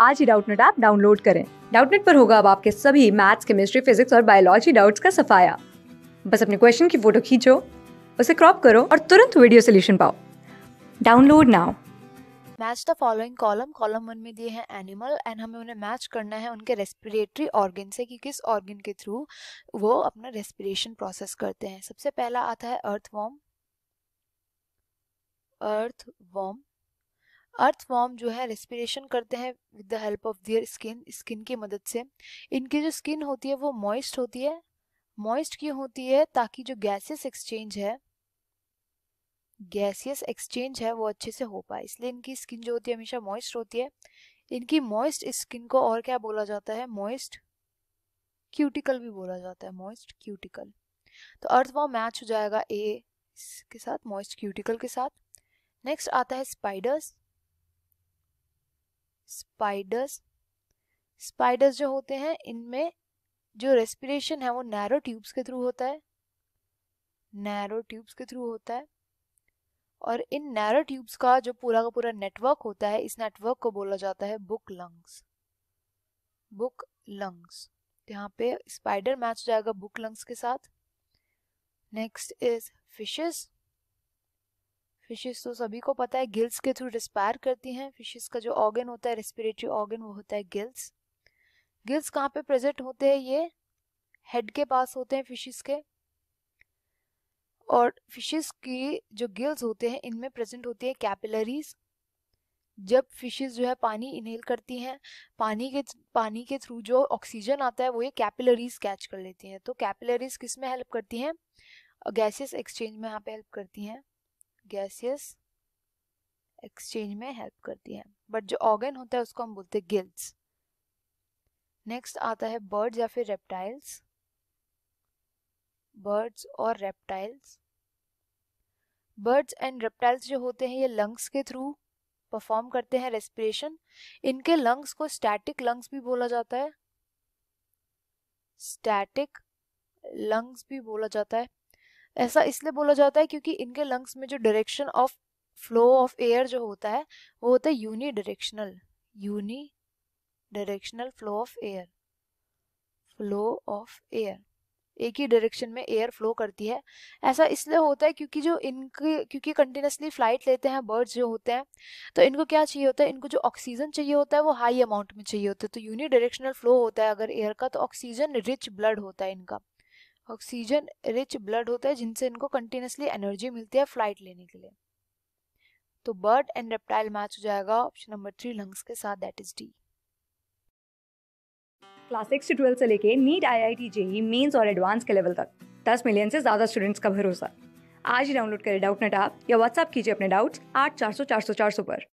आज ही Doubtnut app download करें डाउटनेट पर होगा अब आपके सभी मैथ्स केमिस्ट्री फिजिक्स और बायोलॉजी डाउट्स का सफाया बस अपने क्वेश्चन की फोटो खींचो उसे क्रॉप करो और तुरंत वीडियो सोल्यूशन पाओ download now match the following column column one में दिए हैं एनिमल एंड हमें उन्हें मैच करना है उनके रेस्पिरेटरी ऑर्गन से कि किस ऑर्गन के थ्रू वो अपना रेस्पिरेशन प्रोसेस करते हैं सबसे पहला आता है earthworm earthworm earthworm जो है रेस्पिरेशन करते हैं with the help of their skin skin की मदद से इनकी जो स्किन होती है वो मॉइस्ट होती है मॉइस्ट क्यों होती है ताकि जो गैसियस एक्सचेंज है गैसियस एक्सचेंज है वो अच्छे से हो पाए इसलिए इनकी स्किन जो होती है हमेशा मॉइस्ट होती है इनकी मॉइस्ट स्किन को और क्या बोला जाता है मॉइस्ट क्यूटिकल भी बोला जाता है मॉइस्ट क्यूटिकल तो अर्थ वॉम मैच हो जाएगा ए के साथ मॉइस्ट क्यूटिकल के साथ नेक्स्ट आता है स्पाइडर्स स्पाइडर्स स्पाइडर्स जो होते हैं इनमें जो रेस्पिरेशन है वो नैरो ट्यूब्स के थ्रू होता है नैरो ट्यूब्स के थ्रू होता है और इन नैरो ट्यूब्स का जो पूरा का पूरा नेटवर्क होता है इस नेटवर्क को बोला जाता है बुक लंग्स बुक लंग्स यहाँ पे स्पाइडर मैच हो जाएगा बुक लंग्स के साथ नेक्स्ट इज फिशेस फिशेस तो सभी को पता है गिल्स के थ्रू रिस्पायर करती हैं फिशेस का जो ऑर्गन होता है रेस्पिरेटरी ऑर्गन वो होता है गिल्स गिल्स कहाँ पे प्रेजेंट होते हैं ये हेड के पास होते हैं फिशेस के और फिशेस की जो गिल्स होते हैं इनमें प्रेजेंट होती है कैपिलरीज जब फिशेस जो है पानी इनहेल करती हैं पानी के पानी के थ्रू जो ऑक्सीजन आता है वो ये कैपिलरीज कैच कर लेती हैं तो कैपिलरीज किस में हेल्प करती हैं गैसेस एक्सचेंज में यहाँ पे हेल्प करती हैं गैसियस एक्सचेंज में हेल्प करती है बट जो ऑर्गन होता है उसको हम बोलते हैं गिल्स नेक्स्ट आता है बर्ड्स या फिर रेप्टाइल्स बर्ड्स और रेप्टाइल्स बर्ड्स एंड रेप्टाइल्स जो होते हैं ये लंग्स के थ्रू परफॉर्म करते हैं रेस्पिरेशन इनके लंग्स को स्टैटिक लंग्स भी बोला जाता है स्टैटिक लंग्स भी बोला जाता है ऐसा इसलिए बोला जाता है क्योंकि इनके लंग्स में जो direction of flow of air जो होता है वो होता है unidirectional unidirectional flow of air flow of air एक ही डायरेक्शन में एयर फ्लो करती है ऐसा इसलिए होता है क्योंकि जो इनके क्योंकि कंटिन्यूसली फ्लाइट लेते हैं बर्ड्स जो होते हैं तो इनको क्या चाहिए होता है इनको जो ऑक्सीजन चाहिए होता है वो हाई अमाउंट में चाहिए होता है तो यूनि डायरेक्शनल फ्लो होता है अगर एयर का तो ऑक्सीजन रिच ब्लड होता है इनका ऑक्सीजन रिच ब्लड होता है जिनसे इनको कंटिन्यूसली एनर्जी मिलती है फ्लाइट लेने के लिए तो बर्ड एंड रेप्टाइल मैच हो जाएगा ऑप्शन नंबर थ्री लंग्स के साथ that is the class six से ट्वेल्थ से लेके NEET I I T JEE mains और एडवांस के लेवल तक दस मिलियन से ज़्यादा स्टूडेंट्स का भरोसा आज ही डाउनलोड करें डाउट नेट आप या व्हाट्सअप कीजिए अपने डाउट्स आठ चार सौ चार सौ चार सौ पर